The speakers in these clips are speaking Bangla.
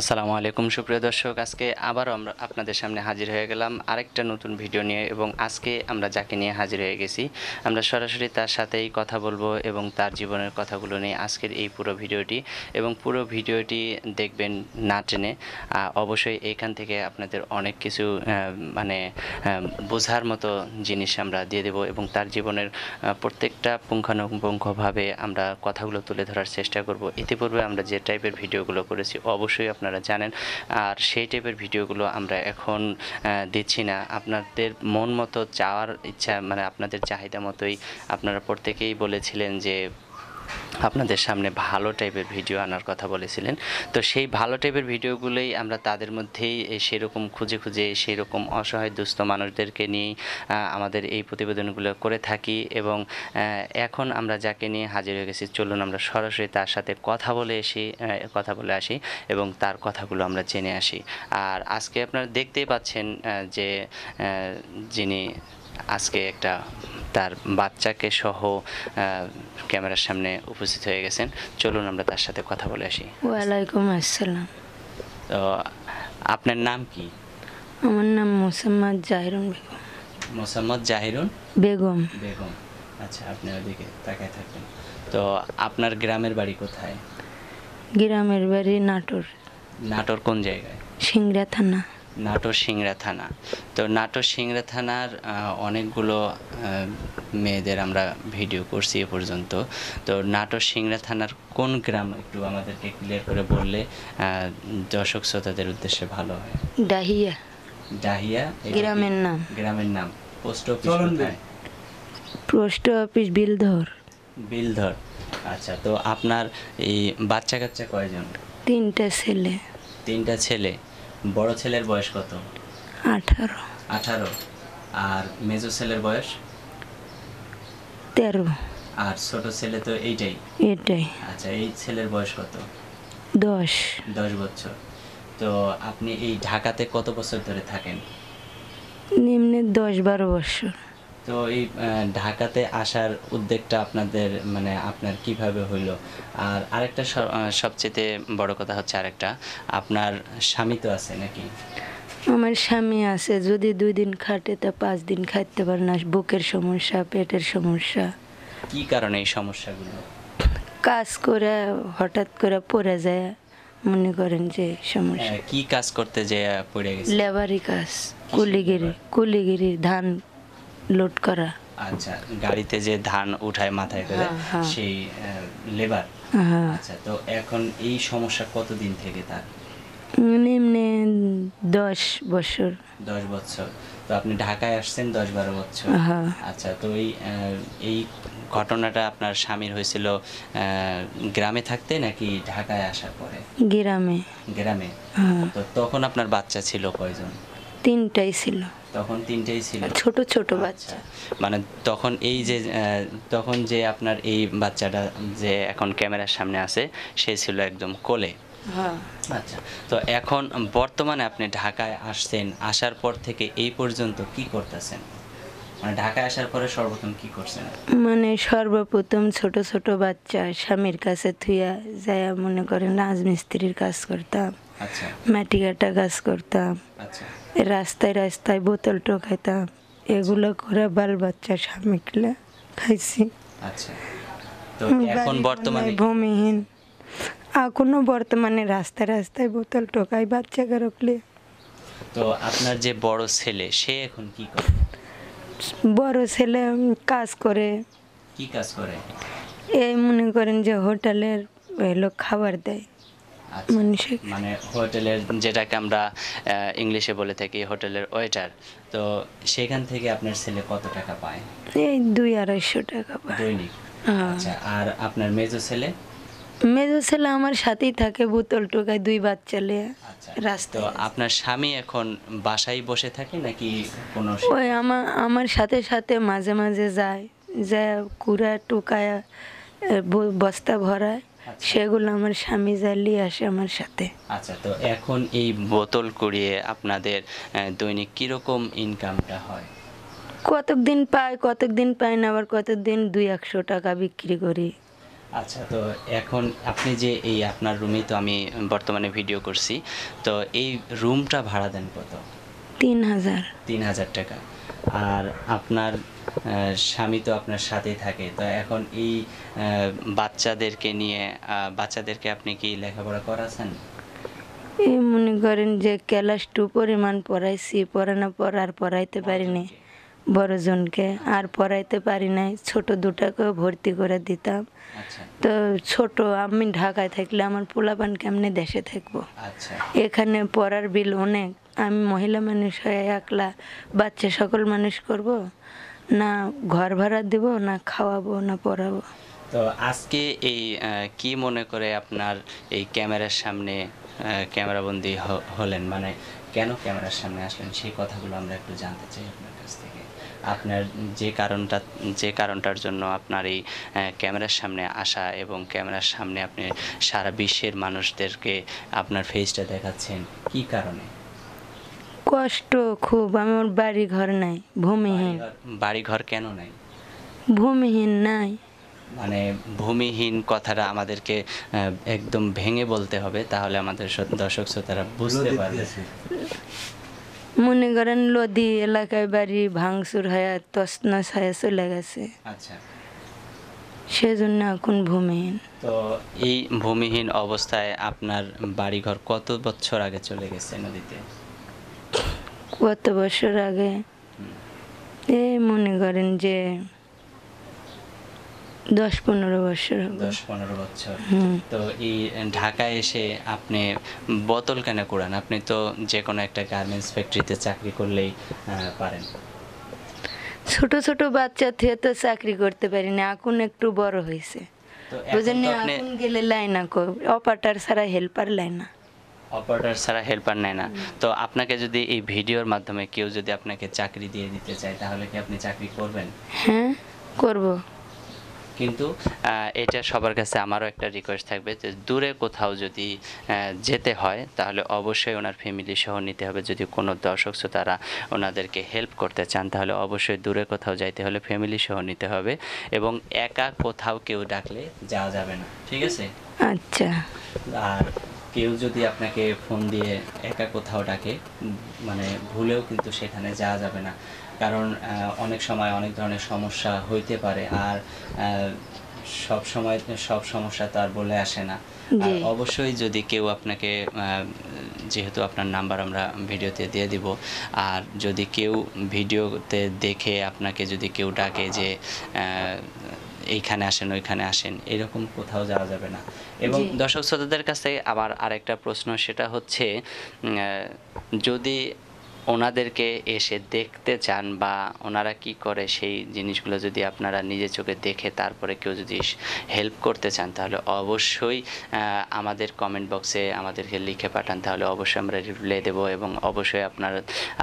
আসসালামু আলাইকুম সুপ্রিয় দর্শক আজকে আবারও আমরা আপনাদের সামনে হাজির হয়ে গেলাম আরেকটা নতুন ভিডিও নিয়ে এবং আজকে আমরা যাকে নিয়ে হাজির হয়ে গেছি আমরা সরাসরি তার সাথেই কথা বলবো এবং তার জীবনের কথাগুলো নিয়ে আজকের এই পুরো ভিডিওটি এবং পুরো ভিডিওটি দেখবেন না টেনে অবশ্যই এখান থেকে আপনাদের অনেক কিছু মানে বোঝার মতো জিনিস আমরা দিয়ে দেব এবং তার জীবনের প্রত্যেকটা পুঙ্খানুপুঙ্খভাবে আমরা কথাগুলো তুলে ধরার চেষ্টা করব ইতিপূর্বে আমরা যে টাইপের ভিডিওগুলো করেছি অবশ্যই আপনার আপনারা জানেন আর সেই টাইপের ভিডিওগুলো আমরা এখন দিচ্ছি না আপনাদের মন মতো চাওয়ার ইচ্ছা মানে আপনাদের চাহিদা মতোই আপনারা প্রত্যেকেই বলেছিলেন যে আপনাদের সামনে ভালো টাইপের ভিডিও আনার কথা বলেছিলেন তো সেই ভালো টাইপের ভিডিওগুলোই আমরা তাদের মধ্যেই সেরকম খুঁজে খুঁজে সেই রকম অসহায় দুস্থ মানুষদেরকে নিয়েই আমাদের এই প্রতিবেদনগুলো করে থাকি এবং এখন আমরা যাকে নিয়ে হাজির হয়ে গেছি চলুন আমরা সরাসরি তার সাথে কথা বলে এসি কথা বলে আসি এবং তার কথাগুলো আমরা জেনে আসি আর আজকে আপনারা দেখতেই পাচ্ছেন যে যিনি আজকে একটা তার বাচ্চাকে সহ ক্যামেরার সামনে উপস্থিত হয়ে গেছেন চলুন আমরা তার সাথে কথা বলে আসি ওয়ালাইকুম আসসালাম তো আপনার নাম কি আমার নাম মোসাম্মদ জাহিরুন বেগম মোসাম্মদ জাহিরুন বেগম বেগম আচ্ছা আপনি ওদিকে তাকায় থাকবেন তো আপনার গ্রামের বাড়ি কোথায় গ্রামের বাড়ি নাটোর নাটোর কোন জায়গায় সিংড়া থানা নাটো সিংড়া থানা তো নাটো সিংড়া থানার অনেকগুলো মেয়েদের আমরা ভিডিও করছি এ পর্যন্ত তো নাটো সিংড়া থানার কোন গ্রাম একটু আমাদেরকে ক্লিয়ার করে বললে দর্শক শ্রোতাদের উদ্দেশ্যে ভালো হয় ডাহিয়া ডাহিয়া গ্রামের নাম গ্রামের নাম post office post office Bildhar Bildhar আচ্ছা তো আপনার এই বাচ্চা কাচ্চা কয়জন তিনটা ছেলে তিনটা ছেলে বড় ছেলের বয়স কত আঠারো আঠারো আর মেজো ছেলের বয়স তেরো আর ছোট ছেলে তো এইটাই এটাই আচ্ছা এই ছেলের বয়স কত দশ দশ বছর তো আপনি এই ঢাকাতে কত বছর ধরে থাকেন নিম্নে দশ বারো বছর তো এই ঢাকাতে আসার উদ্যোগটা আপনাদের মানে আপনার কিভাবে হইল আর আরেকটা সবচেয়ে বড় কথা হচ্ছে আরেকটা আপনার স্বামী তো আছে নাকি আমার স্বামী আছে যদি দুই দিন খাটে তা পাঁচ দিন খাইতে পারে না বুকের সমস্যা পেটের সমস্যা কি কারণে এই সমস্যাগুলো কাজ করে হঠাৎ করে পড়ে যায় মনে করেন যে সমস্যা হ্যাঁ, কি কাজ করতে যে পড়ে গেছে লেবারি কাজ কুলিগিরি কুলিগিরি ধান লোড করা আচ্ছা গাড়িতে যে ধান উঠায় মাথায় করে হ্যাঁ, হ্যাঁ। সেই লেবার হ্যাঁ। আচ্ছা তো এখন এই সমস্যা কতদিন থেকে তার নিম্নে দশ বছর দশ বছর তো আপনি ঢাকায় আসছেন দশ বারো বছর আচ্ছা তো এই এই ঘটনাটা আপনার স্বামীর হয়েছিল গ্রামে থাকতে নাকি ঢাকায় আসার পরে গ্রামে গ্রামে তো তখন আপনার বাচ্চা ছিল কয়জন তিনটাই ছিল তখন তিনটেই ছিল ছোট ছোট আচ্ছা। বাচ্চা মানে তখন এই যে তখন যে আপনার এই বাচ্চাটা যে এখন ক্যামেরার সামনে আছে সে ছিল একদম কোলে হ্যাঁ। আচ্ছা তো এখন বর্তমানে আপনি ঢাকায় আসছেন আসার পর থেকে এই পর্যন্ত কি করতেছেন মানে ঢাকায় আসার পরে সর্বপ্রথম কি করছেন মানে সর্বপ্রথম ছোট ছোট বাচ্চা স্বামীর কাছে থুইয়া যায় মনে করেন রাজমিস্ত্রির কাজ করতাম আচ্ছা। মাটি কাটা কাজ করতাম আচ্ছা। রাস্তায় রাস্তায় বোতল টোকাইতাম এগুলো করে বাল বাচ্চা স্বামীগুলো খাইছি আচ্ছা। এখন বর্তমানে ভূমিহীন এখনো বর্তমানে রাস্তায় রাস্তায় বোতল টোকাই বাচ্চা কারকলে তো আপনার যে বড় ছেলে সে এখন কি করে বড় ছেলে কাজ করে কি কাজ করে এই মনে করেন যে হোটেলের হলো খাবার দেয় আচ্ছা। মানে হোটেলের যেটাকে আমরা ইংলিশে বলে থাকি হোটেলের ওয়েটার তো সেখান থেকে আপনার ছেলে কত টাকা পায় এই দুই আড়াইশো টাকা পায় দৈনিক হ্যাঁ। আচ্ছা আর আপনার মেজ ছেলে মেজো ছেলে আমার সাথেই থাকে বোতল টোকায় দুই বাচ্চা লিয়ে আচ্ছা। রাস্তা আপনার স্বামী এখন বাসায় বসে থাকে নাকি কোনো ওই আমার আমার সাথে সাথে মাঝে মাঝে যায় যায় কুড়া টোকায় বস্তা ভরায় আচ্ছা। সেগুলো আমার স্বামী জালি আসে আমার সাথে আচ্ছা তো এখন এই বোতল কুড়িয়ে আপনাদের দৈনিক কীরকম ইনকামটা হয় কতক দিন পাই কতক দিন পাই না আবার কতক দিন দুই একশো টাকা বিক্রি করি আচ্ছা তো এখন আপনি যে এই আপনার রুমে তো আমি বর্তমানে ভিডিও করছি তো এই রুমটা ভাড়া দেন কত তিন হাজার তিন হাজার টাকা আর আপনার স্বামী তো আপনার সাথেই থাকে তো এখন এই বাচ্চাদেরকে নিয়ে বাচ্চাদেরকে আপনি কি লেখাপড়া করাছেন এই মনে করেন যে ক্লাস টু পরিমাণ পড়াইছি পড়ানো পড়ার পড়াইতে পারিনি আচ্ছা, আচ্ছা। বড়জনকে আর পড়াইতে পারি নাই ছোট দুটাকে ভর্তি করে দিতাম আচ্ছা। তো ছোট আমি ঢাকায় থাকলে আমার পোলাপান কেমনে দেশে থাকবো আচ্ছা। এখানে পড়ার বিল অনেক আমি মহিলা মানুষ হয়ে একলা বাচ্চা সকল মানুষ করব না ঘর ভাড়া দিব না খাওয়াবো না পড়াবো তো আজকে এই কি মনে করে আপনার এই ক্যামেরার সামনে ক্যামেরাবন্দি হলেন মানে কেন ক্যামেরার সামনে আসলেন সেই কথাগুলো আমরা একটু জানতে চাই আপনার আপনার যে কারণটা যে কারণটার জন্য আপনার এই ক্যামেরার সামনে আসা এবং ক্যামেরার সামনে আপনি সারা বিশ্বের মানুষদেরকে আপনার ফেসটা দেখাচ্ছেন কি কারণে কষ্ট খুব আমার বাড়ি ঘর নাই ভূমিহীন বাড়ি ঘর কেন নাই ভূমিহীন নাই মানে ভূমিহীন কথাটা আমাদেরকে একদম ভেঙে বলতে হবে তাহলে আমাদের দর্শক শ্রোতারা বুঝতে পারবে মনে করেন লদি এলাকায় বাড়ি ভাঙচুর হয়ে তসনস হয়ে চলে গেছে আচ্ছা সেজন্য এখন ভূমিহীন তো এই ভূমিহীন অবস্থায় আপনার বাড়িঘর কত বছর আগে চলে গেছে নদীতে কত বছর আগে এই মনে করেন যে দশ পনেরো বছর দশ পনেরো বছর তো এই ঢাকায় এসে আপনি বোতল কেন কুড়ান আপনি তো যে কোনো একটা গার্মেন্টস ফ্যাক্টরিতে চাকরি করলেই পারেন ছোট ছোট বাচ্চা থেকে তো চাকরি করতে পারি না এখন একটু বড় হয়েছে বুঝেন এখন গেলে লাইন না অপারেটর ছাড়া হেল্পার লাইন না অপারেটার ছাড়া হেল্পার নেয় না তো আপনাকে যদি এই ভিডিওর মাধ্যমে কেউ যদি আপনাকে চাকরি দিয়ে দিতে চায় তাহলে কি আপনি চাকরি করবেন হ্যাঁ করবো কিন্তু এটা সবার কাছে আমারও একটা রিকোয়েস্ট থাকবে যে দূরে কোথাও যদি যেতে হয় তাহলে অবশ্যই ওনার ফ্যামিলি সহ নিতে হবে যদি কোনো দর্শক শ্রোতারা ওনাদেরকে হেল্প করতে চান তাহলে অবশ্যই দূরে কোথাও যাইতে হলে ফ্যামিলি সহ নিতে হবে এবং একা কোথাও কেউ ডাকলে যাওয়া যাবে না ঠিক আছে আচ্ছা আর কেউ যদি আপনাকে ফোন দিয়ে একা কোথাও ডাকে মানে ভুলেও কিন্তু সেখানে যাওয়া যাবে না কারণ অনেক সময় অনেক ধরনের সমস্যা হইতে পারে আর সব সময় সব সমস্যা তো আর বলে আসে না অবশ্যই যদি কেউ আপনাকে যেহেতু আপনার নাম্বার আমরা ভিডিওতে দিয়ে দিব আর যদি কেউ ভিডিওতে দেখে আপনাকে যদি কেউ ডাকে যে এইখানে আসেন ওইখানে আসেন এরকম কোথাও যাওয়া যাবে না এবং দর্শক শ্রোতাদের কাছে আবার আরেকটা প্রশ্ন সেটা হচ্ছে যদি ওনাদেরকে এসে দেখতে চান বা ওনারা কি করে সেই জিনিসগুলো যদি আপনারা নিজে চোখে দেখে তারপরে কেউ যদি হেল্প করতে চান তাহলে অবশ্যই আমাদের কমেন্ট বক্সে আমাদেরকে লিখে পাঠান তাহলে অবশ্যই আমরা রিপ্লাই দেবো এবং অবশ্যই আপনার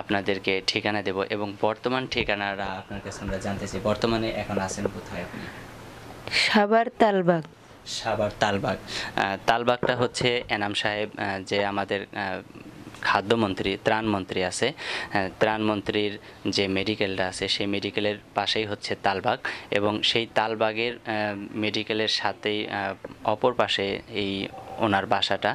আপনাদেরকে ঠিকানা দেব এবং বর্তমান ঠিকানারা আপনার কাছে আমরা জানতে চাই বর্তমানে এখন আছেন কোথায় আপনি সাবার তালবাগ সাবার তালবাগ তালবাগটা হচ্ছে এনাম সাহেব যে আমাদের খাদ্যমন্ত্রী ত্রাণমন্ত্রী আছে হ্যাঁ, ত্রাণমন্ত্রীর যে মেডিকেলটা আছে সেই মেডিকেলের পাশেই হচ্ছে তালবাগ এবং সেই তালবাগের মেডিকেলের সাথেই অপর পাশে এই ওনার বাসাটা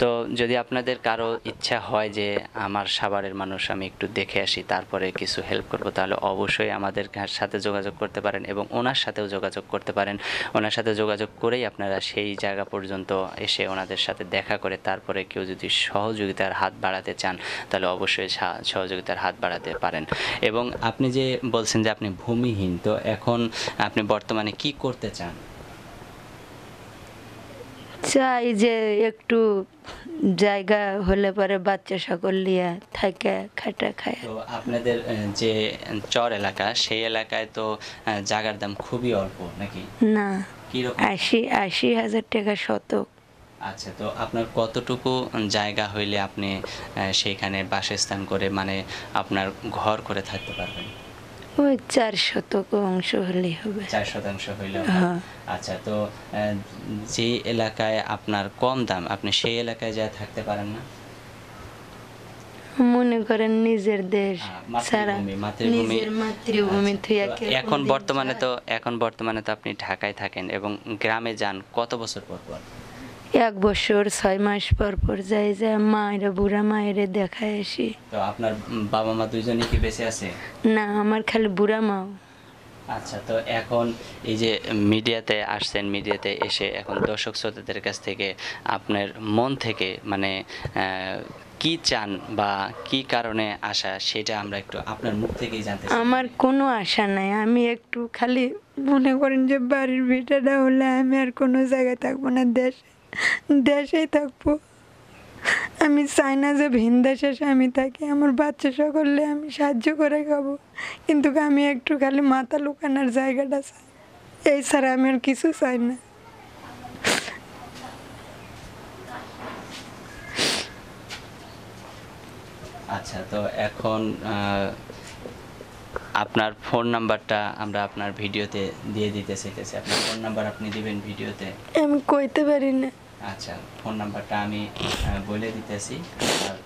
তো যদি আপনাদের কারো ইচ্ছা হয় যে আমার সাভারের মানুষ আমি একটু দেখে আসি তারপরে কিছু হেল্প করব তাহলে অবশ্যই আমাদের সাথে যোগাযোগ করতে পারেন এবং ওনার সাথেও যোগাযোগ করতে পারেন ওনার সাথে যোগাযোগ করেই আপনারা সেই জায়গা পর্যন্ত এসে ওনাদের সাথে দেখা করে তারপরে কেউ যদি সহযোগিতার হাত বাড়াতে চান তাহলে অবশ্যই সহযোগিতার হাত বাড়াতে পারেন এবং আপনি যে বলছেন যে আপনি ভূমিহীন তো এখন আপনি বর্তমানে কি করতে চান চাই আচ্ছা, যে একটু জায়গা হলে পরে বাচ্চা সকল নিয়ে থাকে খাটা খায় তো আপনাদের যে চর এলাকা সেই এলাকায় তো জায়গার দাম খুবই অল্প নাকি না আশি আশি হাজার টাকা শতক আচ্ছা তো আপনার কতটুকু জায়গা হইলে আপনি সেইখানে বাসস্থান করে মানে আপনার ঘর করে থাকতে পারবেন ওই চার শতক অংশ হলেই হবে চার শতাংশ হইলে হ্যাঁ। আচ্ছা তো যে এলাকায় আপনার কম দাম আপনি সেই এলাকায় যা থাকতে পারেন না মনে করেন নিজের দেশ হ্যাঁ, ছাড়া মাতৃভূমি আচ্ছা, এখন বর্তমানে তো এখন বর্তমানে তো আপনি ঢাকায় থাকেন এবং গ্রামে যান কত বছর পর পর এক বছর ছয় মাস পর পর যাই যে মায়ের বুড়া মায়ের দেখায় আসি তো আপনার বাবা মা দুজনে কি বেঁচে আছে না আমার খালি বুড়া মা আচ্ছা তো এখন এই যে মিডিয়াতে আসছেন মিডিয়াতে এসে এখন দর্শক শ্রোতাদের কাছ থেকে আপনার মন থেকে মানে কি চান বা কি কারণে আশা সেটা আমরা একটু আপনার মুখ থেকেই জানতে আমার কোনো আশা নাই আমি একটু খালি মনে করেন যে বাড়ির ভিটাটা হলে আমি আর কোনো জায়গায় থাকবো না দেশে দেশেই থাকবো আমি চাই না যে ভিন দেশে আমি থাকি আমার বাচ্চা সকলে আমি সাহায্য করে খাবো কিন্তু আমি একটু খালি মাথা লুকানোর জায়গাটা চাই এই ছাড়া আমি আর কিছু চাই না আচ্ছা তো এখন আপনার ফোন নাম্বারটা আমরা আপনার ভিডিওতে দিয়ে দিতে চাইতেছি আপনার ফোন নাম্বার আপনি দিবেন ভিডিওতে আমি কইতে পারি না আচ্ছা ফোন নাম্বারটা আমি বলে দিতেছি আর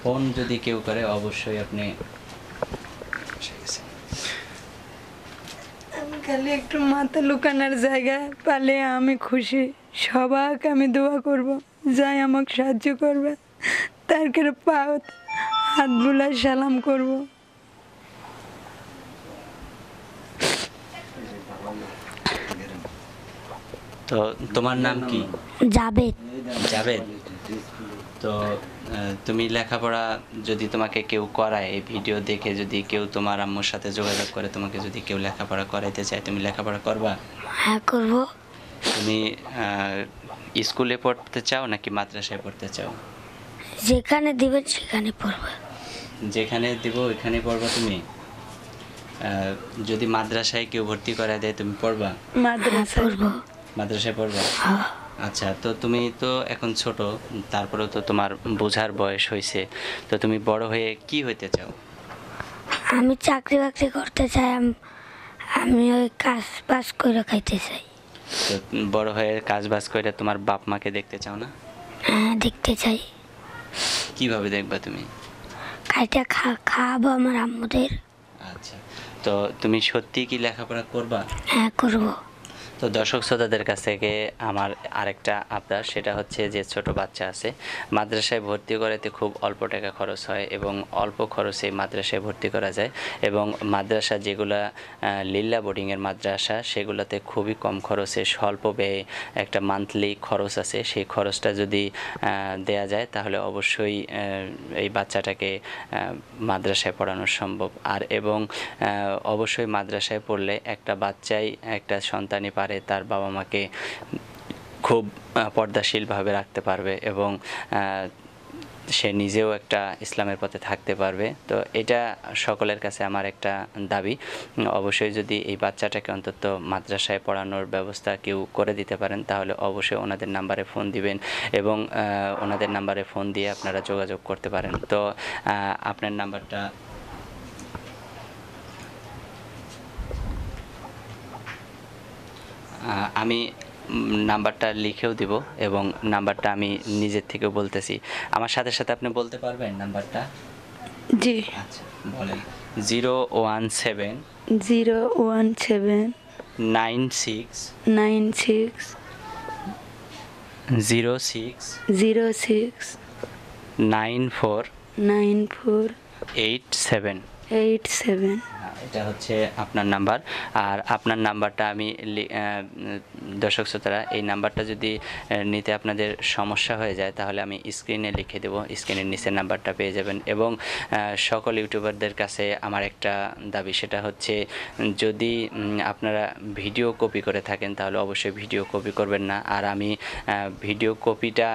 ফোন যদি কেউ করে অবশ্যই আপনি আমি খালি একটু মাথা লুকানোর জায়গা পালে আমি খুশি সবাক আমি দোয়া করব যাই আমাকে সাহায্য করবে তার কেন পা হাত বুলায় সালাম করবো তো তোমার নাম কি জাবেদ জাবেদ তো তুমি লেখাপড়া যদি তোমাকে কেউ করায় এই ভিডিও দেখে যদি কেউ তোমার আম্মুর সাথে যোগাযোগ করে তোমাকে যদি কেউ লেখাপড়া করাইতে চায় তুমি লেখাপড়া করবা হ্যাঁ করব তুমি স্কুলে পড়তে চাও নাকি মাদ্রাসায় পড়তে চাও যেখানে দিবে সেখানে পড়বা যেখানে দিব ওইখানে পড়বা তুমি যদি মাদ্রাসায় কেউ ভর্তি করা দেয় তুমি পড়বা মাদ্রাসায় হ্যাঁ, পড়বো মাদ্রাসায় পড়বে আচ্ছা তো তুমি তো এখন ছোট তারপরেও তো তোমার বোঝার বয়স হয়েছে তো তুমি বড় হয়ে কি হইতে চাও আমি চাকরি বাকরি করতে চাই আমি ওই কাজ বাস করে খাইতে চাই তো বড় হয়ে কাজ বাজ করে তোমার বাপ মাকে দেখতে চাও না হ্যাঁ দেখতে চাই কিভাবে দেখবা তুমি খাইটা খা খাওয়াবো আমার আম্মুদের আচ্ছা তো তুমি সত্যি কি লেখাপড়া করবা হ্যাঁ করবো তো দর্শক শ্রোতাদের কাছ থেকে আমার আরেকটা আবদার সেটা হচ্ছে যে ছোট বাচ্চা আছে মাদ্রাসায় ভর্তি করাতে খুব অল্প টাকা খরচ হয় এবং অল্প খরচে মাদ্রাসায় ভর্তি করা যায় এবং মাদ্রাসা যেগুলা লিল্লা বোর্ডিংয়ের মাদ্রাসা সেগুলোতে খুবই কম খরচে স্বল্প ব্যয়ে একটা মান্থলি খরচ আছে সেই খরচটা যদি দেয়া যায় তাহলে অবশ্যই এই বাচ্চাটাকে মাদ্রাসায় পড়ানো সম্ভব আর এবং অবশ্যই মাদ্রাসায় পড়লে একটা বাচ্চাই একটা সন্তানই পারে পারে তার বাবা মাকে খুব পর্দাশীলভাবে রাখতে পারবে এবং সে নিজেও একটা ইসলামের পথে থাকতে পারবে তো এটা সকলের কাছে আমার একটা দাবি অবশ্যই যদি এই বাচ্চাটাকে অন্তত মাদ্রাসায় পড়ানোর ব্যবস্থা কেউ করে দিতে পারেন তাহলে অবশ্যই ওনাদের নাম্বারে ফোন দিবেন এবং ওনাদের নাম্বারে ফোন দিয়ে আপনারা যোগাযোগ করতে পারেন তো আপনার নাম্বারটা আমি নাম্বারটা লিখেও দিব এবং নাম্বারটা আমি নিজের থেকে বলতেছি আমার সাথে সাথে আপনি বলতে পারবেন নাম্বারটা জি আচ্ছা বলেন zero one seven zero one seven nine six nine six zero six zero six nine four nine four eight seven eight seven এটা হচ্ছে আপনার নাম্বার আর আপনার নাম্বারটা আমি দর্শক শ্রোতারা এই নাম্বারটা যদি নিতে আপনাদের সমস্যা হয়ে যায় তাহলে আমি স্ক্রিনে লিখে দেবো স্ক্রিনের নিচের নাম্বারটা পেয়ে যাবেন এবং সকল ইউটিউবারদের কাছে আমার একটা দাবি সেটা হচ্ছে যদি আপনারা ভিডিও কপি করে থাকেন তাহলে অবশ্যই ভিডিও কপি করবেন না আর আমি ভিডিও কপিটা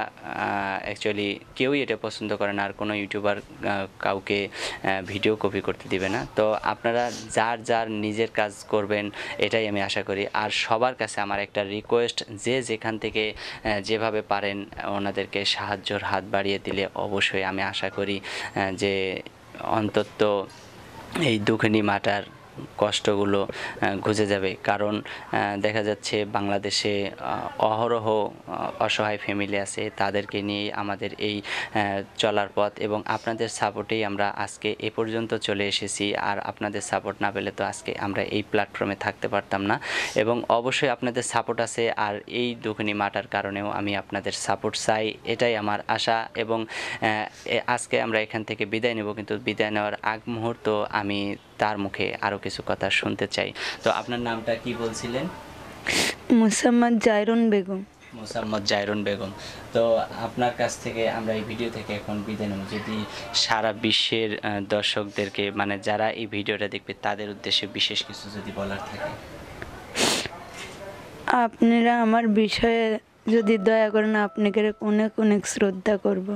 অ্যাকচুয়ালি কেউই এটা পছন্দ করে না আর কোনো ইউটিউবার কাউকে ভিডিও কপি করতে দিবে না তো আপনারা যার যার নিজের কাজ করবেন এটাই আমি আশা করি আর সবার কাছে আমার একটা রিকোয়েস্ট যে যেখান থেকে যেভাবে পারেন ওনাদেরকে সাহায্যর হাত বাড়িয়ে দিলে অবশ্যই আমি আশা করি যে অন্তত এই দুঃখিনী মাটার কষ্টগুলো ঘুচে যাবে কারণ দেখা যাচ্ছে বাংলাদেশে অহরহ অসহায় ফ্যামিলি আছে তাদেরকে নিয়ে আমাদের এই চলার পথ এবং আপনাদের সাপোর্টেই আমরা আজকে এ পর্যন্ত চলে এসেছি আর আপনাদের সাপোর্ট না পেলে তো আজকে আমরা এই প্ল্যাটফর্মে থাকতে পারতাম না এবং অবশ্যই আপনাদের সাপোর্ট আছে আর এই দুখনি মাটার কারণেও আমি আপনাদের সাপোর্ট চাই এটাই আমার আশা এবং আজকে আমরা এখান থেকে বিদায় নেব কিন্তু বিদায় নেওয়ার আগ মুহূর্ত আমি তার মুখে আরও কিছু কথা শুনতে চাই তো আপনার নামটা কি বলছিলেন মুসাম্মদ জায়রুন বেগম মুসাম্মদ জায়রুন বেগম তো আপনার কাছ থেকে আমরা এই ভিডিও থেকে এখন বিদায় নেব যদি সারা বিশ্বের দর্শকদেরকে মানে যারা এই ভিডিওটা দেখবে তাদের উদ্দেশ্যে বিশেষ কিছু যদি বলার থাকে আপনারা আমার বিষয়ে যদি দয়া করেন আপনাকে অনেক অনেক শ্রদ্ধা করবো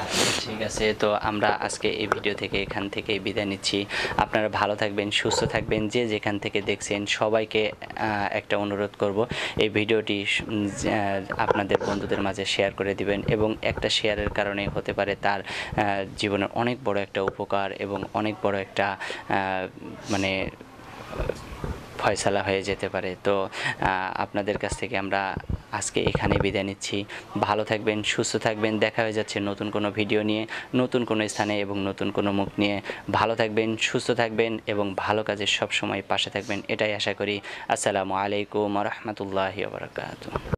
আচ্ছা, ঠিক আছে তো আমরা আজকে এই ভিডিও থেকে এখান থেকে বিদায় নিচ্ছি আপনারা ভালো থাকবেন সুস্থ থাকবেন যে যেখান থেকে দেখছেন সবাইকে একটা অনুরোধ করব এই ভিডিওটি আপনাদের বন্ধুদের মাঝে শেয়ার করে দিবেন এবং একটা শেয়ারের কারণে হতে পারে তার জীবনের অনেক বড় একটা উপকার এবং অনেক বড় একটা মানে ফয়সালা হয়ে যেতে পারে তো আপনাদের কাছ থেকে আমরা আজকে এখানে বিদায় নিচ্ছি ভালো থাকবেন সুস্থ থাকবেন দেখা হয়ে যাচ্ছে নতুন কোনো ভিডিও নিয়ে নতুন কোনো স্থানে এবং নতুন কোনো মুখ নিয়ে ভালো থাকবেন সুস্থ থাকবেন এবং ভালো কাজে সবসময় পাশে থাকবেন এটাই আশা করি আসসালামু আলাইকুম রহমতুল্লাহ বরকাত